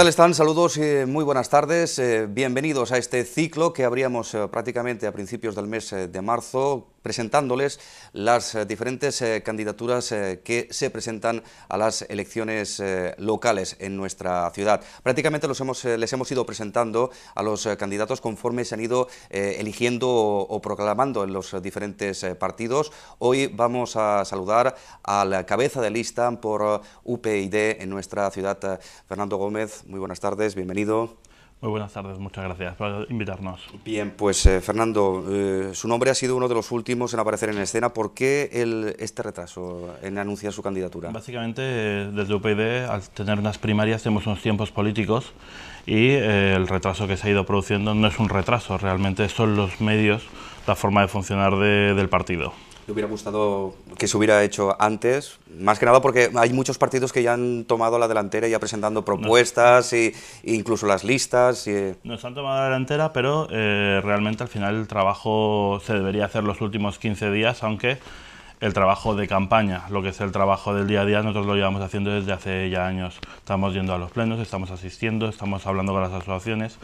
tal están? Saludos y eh, muy buenas tardes. Eh, bienvenidos a este ciclo que abríamos eh, prácticamente a principios del mes de marzo presentándoles las eh, diferentes eh, candidaturas eh, que se presentan a las elecciones locales en nuestra ciudad. Prácticamente los hemos, les hemos ido presentando a los candidatos conforme se han ido eligiendo o, proclamando en los diferentes partidos. Hoy vamos a saludar a la cabeza de lista por UPID en nuestra ciudad, Fernando Gómez. Muy buenas tardes, bienvenido. Muy buenas tardes, muchas gracias por invitarnos. Bien, pues eh, Fernando, eh, su nombre ha sido uno de los últimos en aparecer en escena. ¿Por qué este retraso en anunciar su candidatura? Básicamente, desde UPyD, al tener unas primarias, tenemos unos tiempos políticos y eh, el retraso que se ha ido produciendo no es un retraso, realmente son los medios, la forma de funcionar del partido hubiera gustado que se hubiera hecho antes, más que nada porque hay muchos partidos que ya han tomado la delantera ya presentando propuestas e incluso las listas. Y... Eh. Nos han tomado la delantera, pero eh, realmente al final el trabajo se debería hacer los últimos 15 días, aunque el trabajo de campaña, lo que es el trabajo del día a día, nosotros lo llevamos haciendo desde hace ya años. Estamos yendo a los plenos, estamos asistiendo, estamos hablando con las asociaciones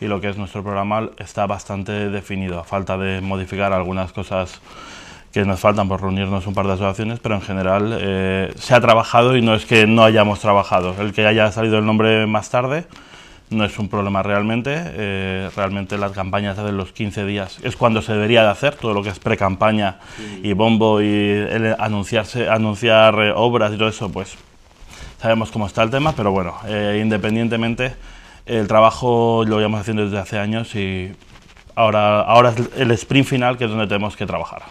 y lo que es nuestro programa está bastante definido, a falta de modificar algunas cosas que nos faltan por reunirnos un par de asociaciones, pero en general eh, se ha trabajado y no es que no hayamos trabajado. El que haya salido el nombre más tarde no es un problema realmente. Eh, realmente las campañas de los 15 días. Es cuando se debería de hacer todo lo que es pre-campaña y bombo y anunciarse, anunciar eh, obras y todo eso, pues sabemos cómo está el tema, pero bueno, independientemente el trabajo lo llevamos haciendo desde hace años y ahora, ahora es el sprint final que es donde tenemos que trabajar.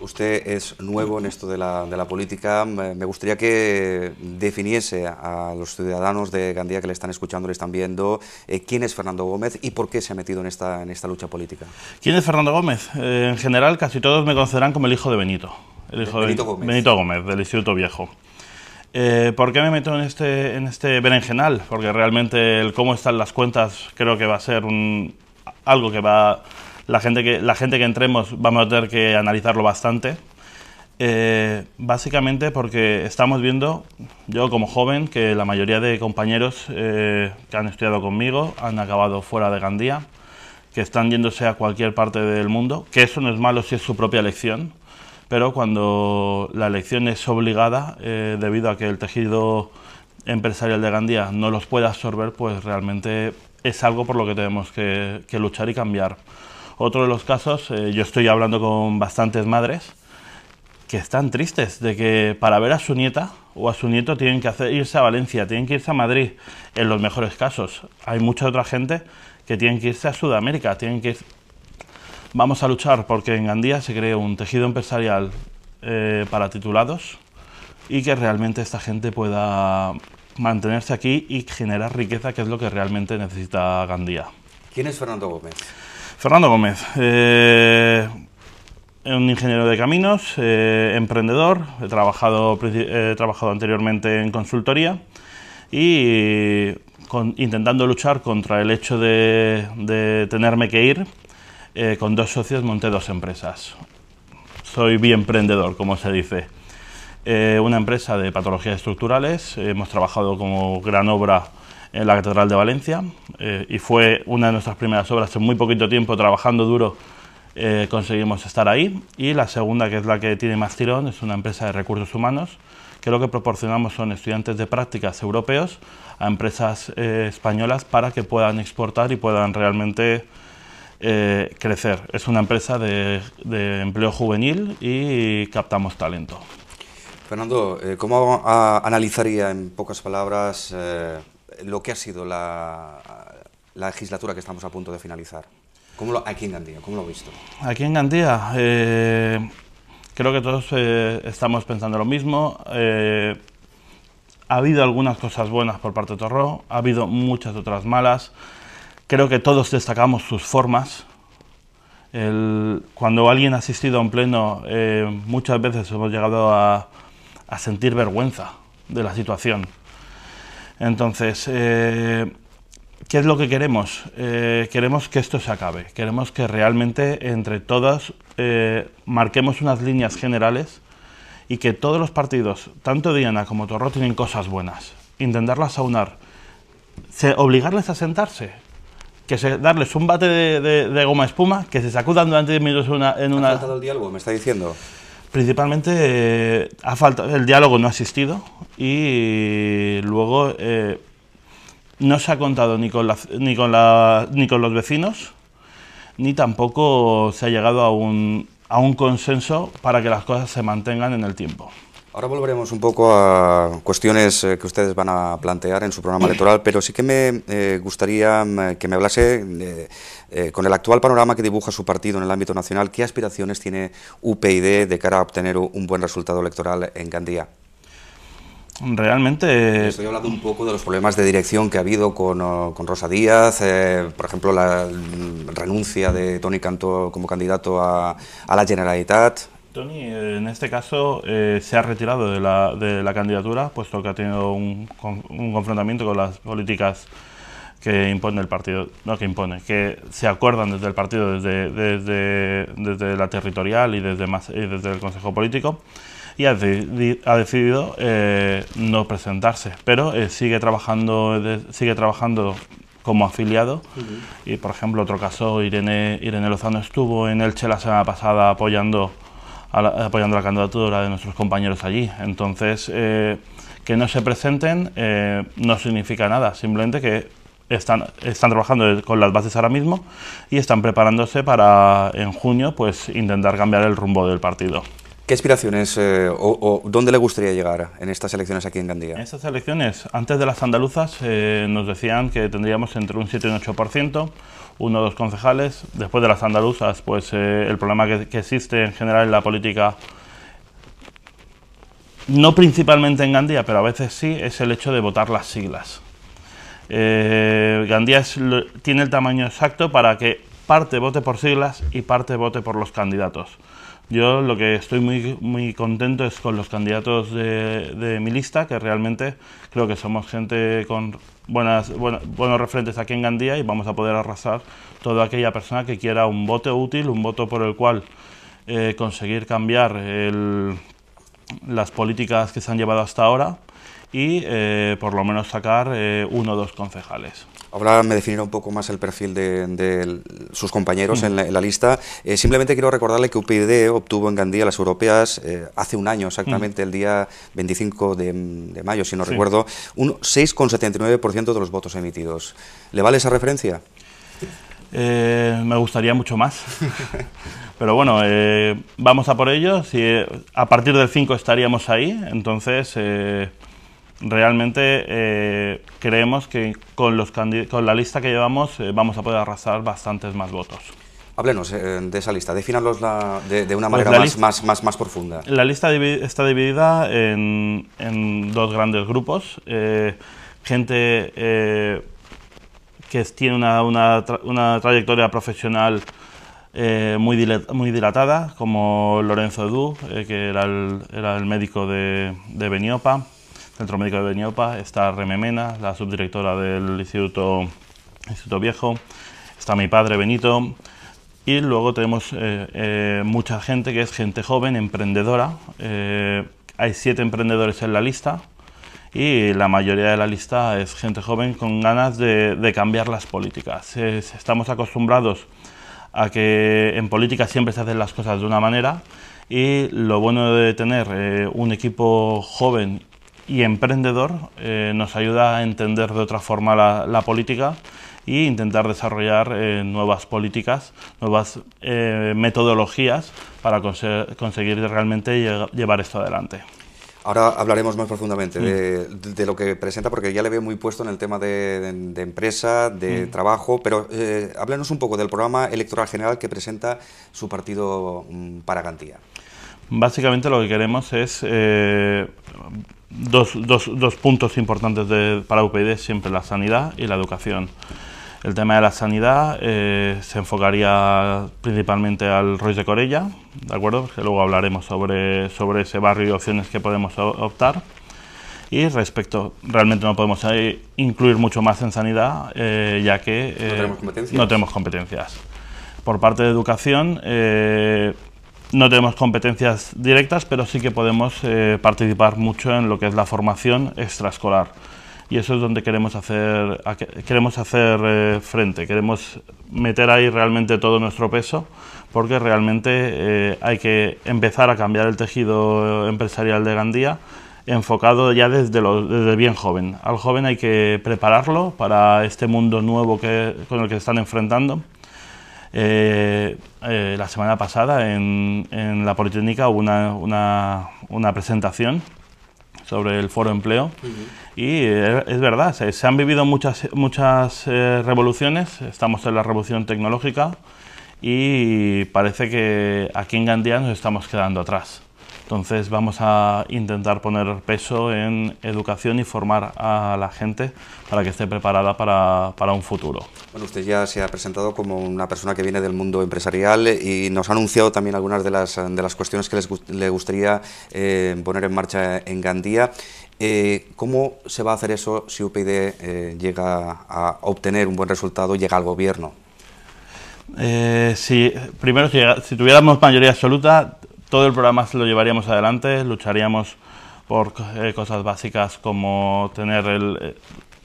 Usted es nuevo en esto de la, política. Me gustaría que definiese a los ciudadanos de Gandía que le están escuchando, le están viendo, eh, quién es Fernando Gómez y por qué se ha metido en esta, en esta lucha política. ¿Quién es Fernando Gómez? Eh, en general, casi todos me conocerán como el hijo de Benito. El Benito, de, Gómez. Benito Gómez, del Instituto Viejo. Eh, ¿Por qué me meto en este, en este berenjenal? Porque realmente el cómo están las cuentas creo que va a ser algo que va la gente que, la gente que entremos vamos a tener que analizarlo bastante. Eh, básicamente porque estamos viendo, yo como joven, que la mayoría de compañeros eh, que han estudiado conmigo han acabado fuera de Gandía, que están yéndose a cualquier parte del mundo, que eso no es malo si es su propia elección, pero cuando la elección es obligada eh, debido a que el tejido empresarial de Gandía no los puede absorber, pues realmente es algo por lo que tenemos que luchar y cambiar. Otro de los casos, eh, yo estoy hablando con bastantes madres que están tristes de que para ver a su nieta o a su nieto tienen que hacer, irse a Valencia, tienen que irse a Madrid, en los mejores casos. Hay mucha otra gente que tienen que irse a Sudamérica, tienen que Vamos a luchar porque en Gandía se cree un tejido empresarial eh, para titulados y que realmente esta gente pueda mantenerse aquí y generar riqueza, que es lo que realmente necesita Gandía. ¿Quién es Fernando Gómez? Fernando Gómez, eh, un ingeniero de caminos, eh, emprendedor, he trabajado, trabajado anteriormente en consultoría y intentando luchar contra el hecho de, tenerme que ir, eh, con dos socios monté dos empresas. Soy biemprendedor, como se dice. una empresa de patologías estructurales, hemos trabajado como gran obra en la Catedral de Valencia eh, y fue una de nuestras primeras obras. En muy poquito tiempo, trabajando duro, eh, conseguimos estar ahí. Y la segunda, que es la que tiene más tirón, es una empresa de recursos humanos, que lo que proporcionamos son estudiantes de prácticas europeos a empresas eh, españolas para que puedan exportar y puedan realmente crecer. Es una empresa de, empleo juvenil y captamos talento. Fernando, ¿cómo analizaría en pocas palabras lo que ha sido la, legislatura que estamos a punto de finalizar. ¿Cómo lo, aquí en Gandía, ¿cómo lo ha visto? Aquí en Gandía, eh, creo que todos eh, estamos pensando lo mismo. Eh, ha habido algunas cosas buenas por parte de Torró, ha habido muchas otras malas. Creo que todos destacamos sus formas. cuando alguien ha asistido a un pleno, muchas veces hemos llegado a sentir vergüenza de la situación. Entonces, eh, ¿qué es lo que queremos? Eh, queremos que esto se acabe, queremos que realmente entre todas eh, marquemos unas líneas generales y que todos los partidos, tanto Diana como Torro, tienen cosas buenas. Intentarlas aunar, obligarles a sentarse, que se, darles un bate de, goma espuma, que se sacudan durante 10 minutos en una... ¿Ha diálogo, me está diciendo? principalmente eh, ha falta, el diálogo no ha existido y luego eh, no se ha contado ni con, ni, con ni con los vecinos, ni tampoco se ha llegado a un, a un consenso para que las cosas se mantengan en el tiempo. Ahora volveremos un poco a cuestiones eh, que ustedes van a plantear en su programa electoral, pero sí que me eh, gustaría mm, que me hablase eh, con el actual panorama que dibuja su partido en el ámbito nacional, ¿qué aspiraciones tiene UPyD de cara a obtener un buen resultado electoral en Gandía? Realmente... Estoy hablando un poco de los problemas de dirección que ha habido con, Rosa Díaz, por ejemplo, la mm, renuncia de Tony Cantó como candidato a la Generalitat, Tony, eh, en este caso eh, se ha retirado de la, candidatura, puesto que ha tenido un, confrontamiento con las políticas que impone el partido, no que impone, que se acuerdan desde el partido, desde, desde, la territorial y desde, más, desde el Consejo Político, y ha, decidido eh, no presentarse, pero sigue trabajando sigue trabajando como afiliado. Y por ejemplo, otro caso, Irene, Irene Lozano estuvo en Elche la semana pasada apoyando apoyando la candidatura de nuestros compañeros allí. Entonces, eh, que no se presenten eh, no significa nada, simplemente que están, están trabajando con las bases ahora mismo y están preparándose para en junio pues intentar cambiar el rumbo del partido. ¿Qué aspiraciones eh, o, dónde le gustaría llegar en estas elecciones aquí en Gandía? En estas elecciones, antes de las andaluzas, nos decían que tendríamos entre un 7 y un 8% uno o dos concejales. Después de las andaluzas, pues eh, el problema que, existe en general en la política, no principalmente en Gandía, pero a veces sí, es el hecho de votar las siglas. Eh, Gandía tiene el tamaño exacto para que parte vote por siglas y parte vote por los candidatos. Yo lo que estoy muy, muy contento es con los candidatos de, mi lista, que realmente creo que somos gente con buenas, buenos referentes aquí en Gandía y vamos a poder arrasar toda aquella persona que quiera un voto útil, un voto por el cual eh, conseguir cambiar las políticas que se han llevado hasta ahora y eh, por lo menos sacar eh, uno o dos concejales. Ahora me definirá un poco más el perfil de, sus compañeros en, la, lista. Eh, simplemente quiero recordarle que UPyD obtuvo en Gandía las europeas eh, hace un año, exactamente mm. el día 25 de, mayo, si no recuerdo, un 6,79% de los votos emitidos. ¿Le vale esa referencia? Eh, me gustaría mucho más. Pero bueno, vamos a por ello. a partir del 5 estaríamos ahí, entonces realmente eh, creemos que con, los con la lista que llevamos eh, vamos a poder arrasar bastantes más votos. Háblenos eh, de esa lista, defínalos la, de, una pues manera más, más, profunda. La lista está dividida en, dos grandes grupos. gente que tiene una, trayectoria profesional muy, muy, dilatada, como Lorenzo Edu, que era el, médico de, de, Beniopa, Centro Médico de Beniopa, está Rememena, la subdirectora del Instituto, Instituto Viejo, está mi padre Benito, y luego tenemos eh, eh, mucha gente que es gente joven, emprendedora. Eh, hay siete emprendedores en la lista y la mayoría de la lista es gente joven con ganas de, cambiar las políticas. estamos acostumbrados a que en política siempre se hacen las cosas de una manera y lo bueno de tener un equipo joven y emprendedor eh, nos ayuda a entender de otra forma la, política e intentar desarrollar eh, nuevas políticas, nuevas eh, metodologías para conseguir realmente llevar esto adelante. Ahora hablaremos más profundamente mm. de, lo que presenta, porque ya le veo muy puesto en el tema de, empresa, de mm. trabajo, pero háblenos un poco del programa electoral general que presenta su partido mm, para Gantía básicamente lo que queremos es eh, dos, dos, dos, puntos importantes de, para UPyD, siempre la sanidad y la educación. El tema de la sanidad eh, se enfocaría principalmente al Royce de Corella, ¿de acuerdo? Porque luego hablaremos sobre, sobre ese barrio y opciones que podemos optar. Y respecto, realmente no podemos eh, incluir mucho más en sanidad, ya que no, tenemos competencias. Por parte de educación, no tenemos competencias directas, pero sí que podemos eh, participar mucho en lo que es la formación extraescolar. Y eso es donde queremos hacer, queremos hacer eh, frente, queremos meter ahí realmente todo nuestro peso, porque realmente eh, hay que empezar a cambiar el tejido empresarial de Gandía enfocado ya desde, desde bien joven. Al joven hay que prepararlo para este mundo nuevo que, con el que se están enfrentando eh, eh, la semana pasada en, la Politécnica hubo una, una, presentación sobre el foro empleo y eh, es verdad, se, han vivido muchas, muchas revoluciones, estamos en la revolución tecnológica y parece que aquí en Gandía nos estamos quedando atrás. Entonces vamos a intentar poner peso en educación y formar a la gente para que esté preparada para, un futuro. Bueno, usted ya se ha presentado como una persona que viene del mundo empresarial y nos ha anunciado también algunas de las, cuestiones que le gustaría eh, poner en marcha en Gandía. Eh, ¿Cómo se va a hacer eso si UPyD eh, llega a obtener un buen resultado, y llega al gobierno? si, primero, si, tuviéramos mayoría absoluta, todo el programa lo llevaríamos adelante, lucharíamos por eh, cosas básicas como tener eh,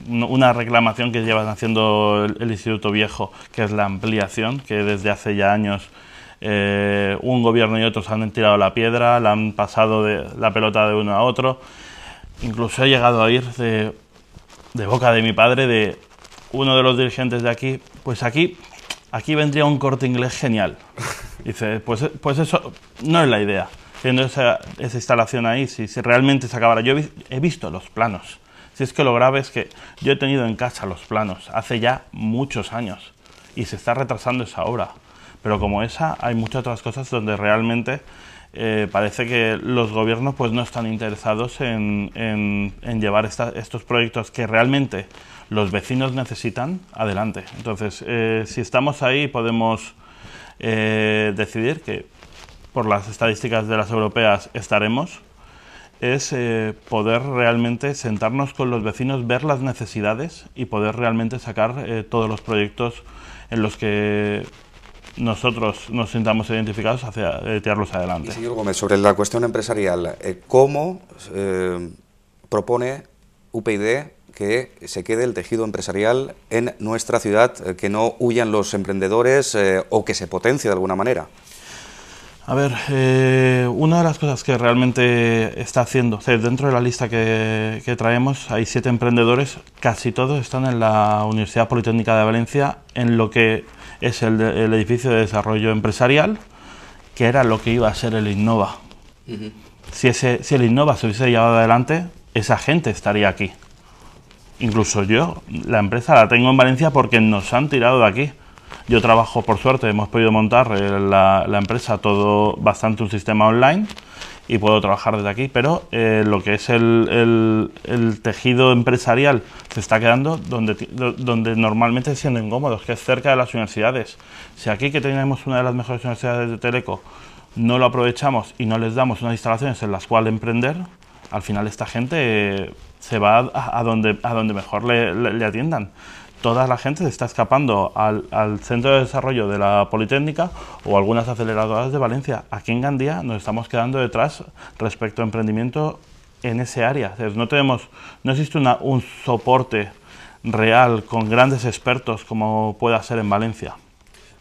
una reclamación que lleva haciendo el, Instituto Viejo, que es la ampliación, que desde hace ya años eh, un gobierno y otros han tirado la piedra, la han pasado de la pelota de uno a otro. Incluso he llegado a ir de boca de mi padre, de uno de los dirigentes de aquí, pues aquí aquí vendría un corte inglés genial. Dice, pues, pues eso no es la idea, teniendo esa, instalación ahí, si, realmente se acabara. Yo he, visto los planos. Si es que lo grave es que yo he tenido en casa los planos hace ya muchos años y se está retrasando esa obra. Pero como esa, hay muchas otras cosas donde realmente eh, parece que los gobiernos pues no están interesados en, en, llevar estos proyectos que realmente los vecinos necesitan adelante. Entonces, eh, si estamos ahí podemos eh, decidir que por las estadísticas de las europeas estaremos, es poder realmente sentarnos con los vecinos, ver las necesidades y poder realmente sacar todos los proyectos en los que nosotros nos sintamos identificados hacia eh, tirarlos adelante. señor Gómez, sobre la cuestión empresarial, eh, ¿cómo eh, propone UPyD que se quede el tejido empresarial en nuestra ciudad, que no huyan los emprendedores o que se potencie de alguna manera? A ver, una de las cosas que realmente está haciendo, dentro de la lista que, que, traemos hay siete emprendedores, casi todos están en la Universidad Politécnica de Valencia, en lo que es el, edificio de desarrollo empresarial, que era lo que iba a ser el Innova. si, ese, si el Innova se hubiese llevado adelante, esa gente estaría aquí. Incluso yo, la empresa la tengo en Valencia porque nos han tirado de aquí. Yo trabajo, por suerte, hemos podido montar eh, la empresa todo bastante un sistema online y puedo trabajar desde aquí, pero eh, lo que es el, el, tejido empresarial se está quedando donde, donde normalmente se sienten incómodos, que es cerca de las universidades. Si aquí que tenemos una de las mejores universidades de Teleco no lo aprovechamos y no les damos unas instalaciones en las cuales emprender, al final esta gente eh, se va a, donde, a donde mejor le atiendan toda la gente se está escapando al, centro de desarrollo de la Politécnica o algunas aceleradoras de Valencia. Aquí en Gandía nos estamos quedando detrás respecto a emprendimiento en ese área. no, tenemos, no existe un soporte real con grandes expertos como pueda ser en Valencia.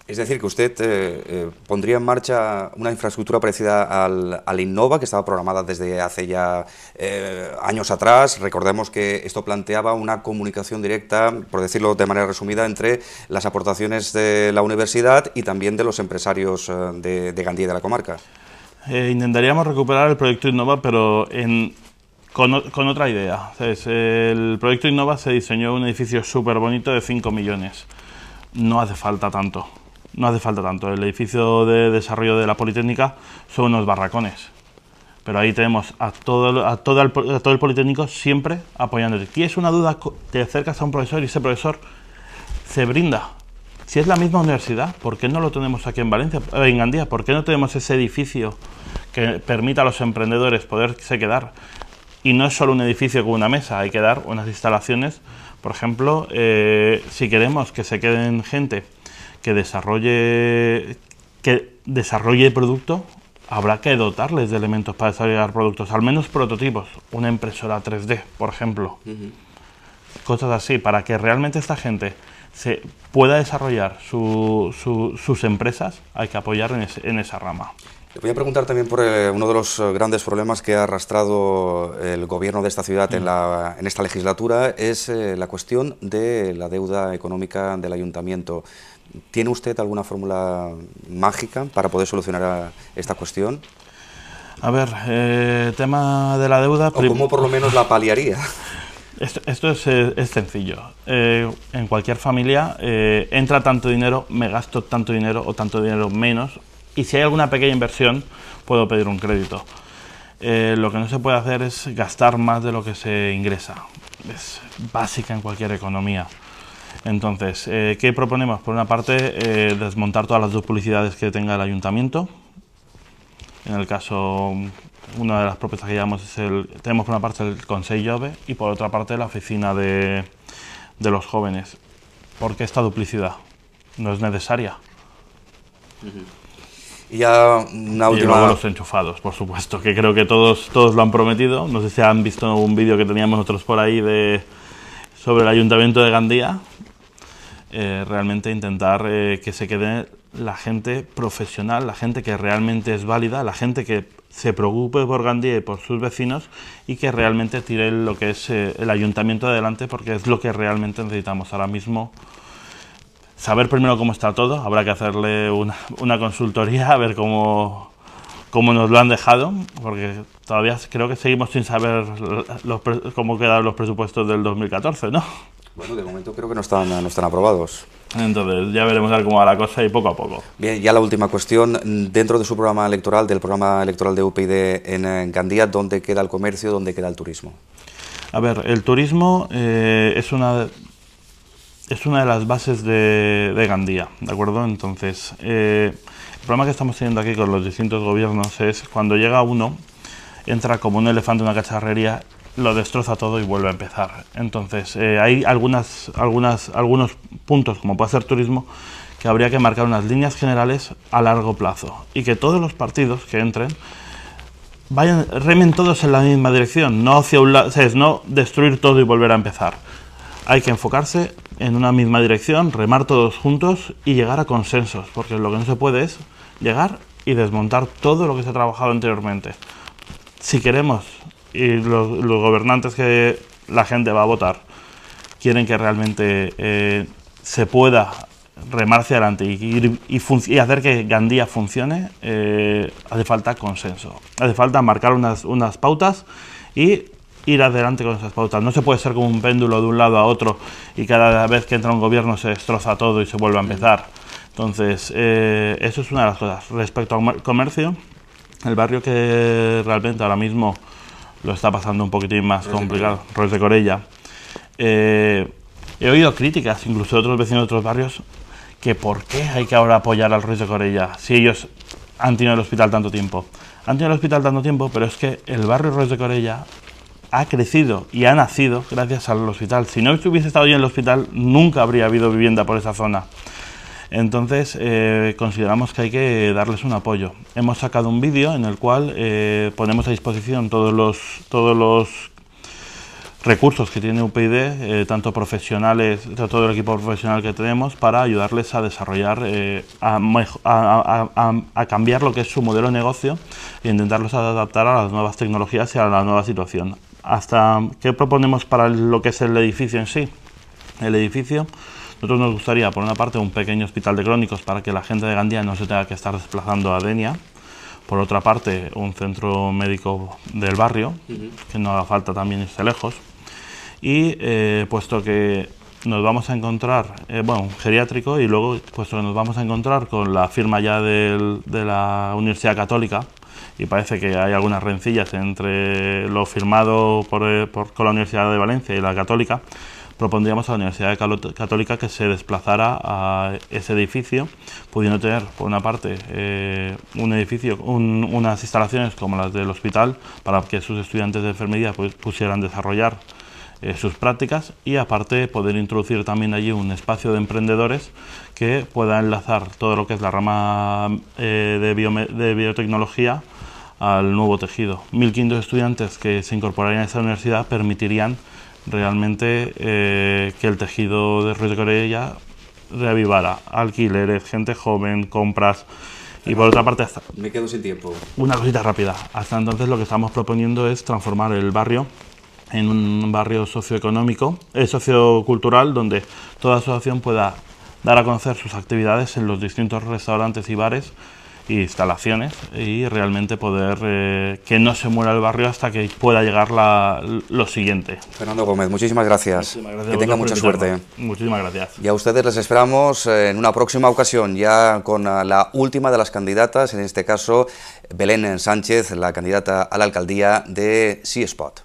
Es decir, que usted eh, eh, pondría en marcha una infraestructura parecida al, al, Innova, que estaba programada desde hace ya eh, años atrás. Recordemos que esto planteaba una comunicación directa, por decirlo de manera resumida, entre las aportaciones de la universidad y también de los empresarios de, Gandía y de la comarca. intentaríamos recuperar el proyecto Innova, pero con, otra idea. el proyecto Innova se diseñó un edificio súper bonito de 5 millones. No hace falta tanto no hace falta tanto. El edificio de desarrollo de la Politécnica son unos barracones. Pero ahí tenemos a todo, todo, el, Politécnico siempre apoyándote. Tienes una duda, te acercas a un profesor y ese profesor se brinda. Si es la misma universidad, ¿por qué no lo tenemos aquí en Valencia, eh, en Gandía? ¿Por qué no tenemos ese edificio que permita a los emprendedores poderse quedar? Y no es solo un edificio con una mesa, hay que dar unas instalaciones. Por ejemplo, eh, si queremos que se queden gente que desarrolle, que desarrolle producto habrá que dotarles de elementos para desarrollar productos, al menos prototipos, una impresora 3D, por ejemplo. Cosas así, para que realmente esta gente se pueda desarrollar sus empresas, hay que apoyar en, esa rama. Le voy a preguntar también por eh, uno de los eh, grandes problemas que ha arrastrado el gobierno de esta ciudad en, esta legislatura, es eh, la cuestión de la deuda económica del ayuntamiento. ¿Tiene usted alguna fórmula mágica para poder solucionar esta cuestión? A ver, eh, tema de la deuda... ¿O cómo por lo menos la paliaría? Esto, es, eh, sencillo. Eh, en cualquier familia entra tanto dinero, me gasto tanto dinero o tanto dinero menos. Y si hay alguna pequeña inversión, puedo pedir un crédito. lo que no se puede hacer es gastar más de lo que se ingresa. Es básica en cualquier economía. Entonces, eh, ¿qué proponemos? Por una parte, eh, desmontar todas las duplicidades que tenga el ayuntamiento. En el caso, una de las propuestas que llevamos es el... Tenemos por una parte el Consejo de... y por otra parte la oficina de, los jóvenes. ¿Por qué esta duplicidad? No es necesaria. Y ya una última... Y luego los enchufados, por supuesto, que creo que todos, todos lo han prometido. No sé si han visto un vídeo que teníamos nosotros por ahí sobre el ayuntamiento de Gandía, eh, realmente intentar eh, que se quede la gente profesional, la gente que realmente es válida, la gente que se preocupe por Gandía y por sus vecinos y que realmente tire lo que es eh, el ayuntamiento adelante porque es lo que realmente necesitamos ahora mismo. Saber primero cómo está todo, habrá que hacerle una, consultoría a ver cómo, cómo nos lo han dejado, porque todavía creo que seguimos sin saber cómo quedaron los presupuestos del 2014, ¿no? Bueno, de momento creo que no están, no están aprobados. Entonces, ya veremos cómo va la cosa y poco a poco. Bien, ya la última cuestión. Dentro de su programa electoral, del programa electoral de UPyD en Gandía, ¿dónde queda el comercio, dónde queda el turismo? A ver, el turismo eh, es una es una de las bases de, Gandía, ¿de acuerdo? Entonces, eh, el problema que estamos teniendo aquí con los distintos gobiernos es cuando llega uno, entra como un elefante en una cacharrería lo destroza todo y vuelve a empezar. Entonces, eh, hay algunas, algunas, algunos puntos, como puede ser turismo, que habría que marcar unas líneas generales a largo plazo y que todos los partidos que entren vayan, remen todos en la misma dirección, no, hacia un no destruir todo y volver a empezar. Hay que enfocarse en una misma dirección, remar todos juntos y llegar a consensos, porque lo que no se puede es llegar y desmontar todo lo que se ha trabajado anteriormente. Si queremos y los, gobernantes que la gente va a votar quieren que realmente eh, se pueda remar hacia adelante y, hacer que Gandía funcione, eh, hace falta consenso. Hace falta marcar unas, unas pautas y ir adelante con esas pautas. No se puede ser como un péndulo de un lado a otro y cada vez que entra un gobierno se destroza todo y se vuelve a empezar. Entonces, eh, eso es una de las cosas. Respecto al comercio, el barrio que realmente ahora mismo lo está pasando un poquitín más complicado, Ruiz de Corella. Eh, he oído críticas, incluso de otros vecinos de otros barrios, que por qué hay que ahora apoyar al Ruiz de Corella si ellos han tenido el hospital tanto tiempo. Han tenido el hospital tanto tiempo, pero es que el barrio Ruiz de Corella ha crecido y ha nacido gracias al hospital. Si no hubiese estado yo en el hospital, nunca habría habido vivienda por esa zona. Entonces eh, consideramos que hay que darles un apoyo. Hemos sacado un vídeo en el cual eh, ponemos a disposición todos los, todos los recursos que tiene UPyD, eh, tanto profesionales, todo el equipo profesional que tenemos, para ayudarles a desarrollar, a, cambiar lo que es su modelo de negocio e intentarlos adaptar a las nuevas tecnologías y a la nueva situación. Hasta ¿Qué proponemos para lo que es el edificio en sí? El edificio nosotros nos gustaría, por una parte, un pequeño hospital de crónicos para que la gente de Gandía no se tenga que estar desplazando a Denia. Por otra parte, un centro médico del barrio, que no haga falta también irse lejos. Y eh, puesto que nos vamos a encontrar, eh, bueno, geriátrico, y luego, puesto que nos vamos a encontrar con la firma ya de la Universidad Católica, y parece que hay algunas rencillas entre lo firmado por, eh, con la Universidad de Valencia y la Católica, propondríamos a la Universidad Católica que se desplazara a ese edificio, pudiendo tener, por una parte, eh, un edificio, unas instalaciones como las del hospital, para que sus estudiantes de enfermería pues, pusieran desarrollar eh, sus prácticas y aparte poder introducir también allí un espacio de emprendedores que pueda enlazar todo lo que es la rama eh, de, biotecnología al nuevo tejido. 1.500 estudiantes que se incorporarían a esa universidad permitirían realmente eh, que el tejido de Ruiz Corella reavivara. Alquileres, gente joven, compras. Y por otra parte, hasta me quedo sin tiempo. Una cosita rápida. Hasta entonces lo que estamos proponiendo es transformar el barrio en un barrio socioeconómico, eh, sociocultural, donde toda asociación pueda dar a conocer sus actividades en los distintos restaurantes y bares instalaciones y realmente poder eh, que no se muera el barrio hasta que pueda llegar la, lo siguiente. Fernando Gómez, muchísimas gracias. que tenga mucha suerte. Muchísimas gracias. Y a ustedes les esperamos en una próxima ocasión, ya con ah, la última de las candidatas, en este caso Belén Sánchez, la candidata a la alcaldía de Sea spot